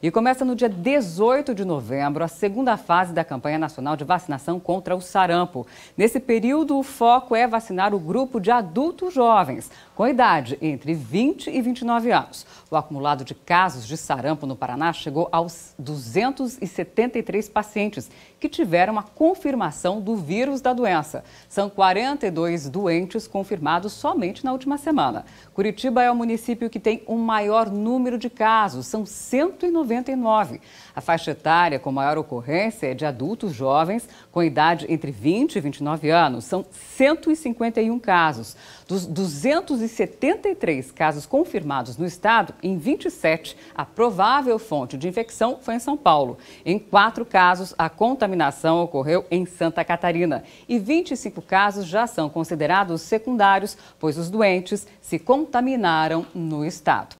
E começa no dia 18 de novembro a segunda fase da campanha nacional de vacinação contra o sarampo. Nesse período, o foco é vacinar o grupo de adultos jovens, com idade entre 20 e 29 anos. O acumulado de casos de sarampo no Paraná chegou aos 273 pacientes que tiveram a confirmação do vírus da doença. São 42 doentes confirmados somente na última semana. Curitiba é o município que tem o maior número de casos, são 190. 99. A faixa etária com maior ocorrência é de adultos jovens com idade entre 20 e 29 anos. São 151 casos. Dos 273 casos confirmados no estado, em 27, a provável fonte de infecção foi em São Paulo. Em quatro casos, a contaminação ocorreu em Santa Catarina. E 25 casos já são considerados secundários, pois os doentes se contaminaram no estado.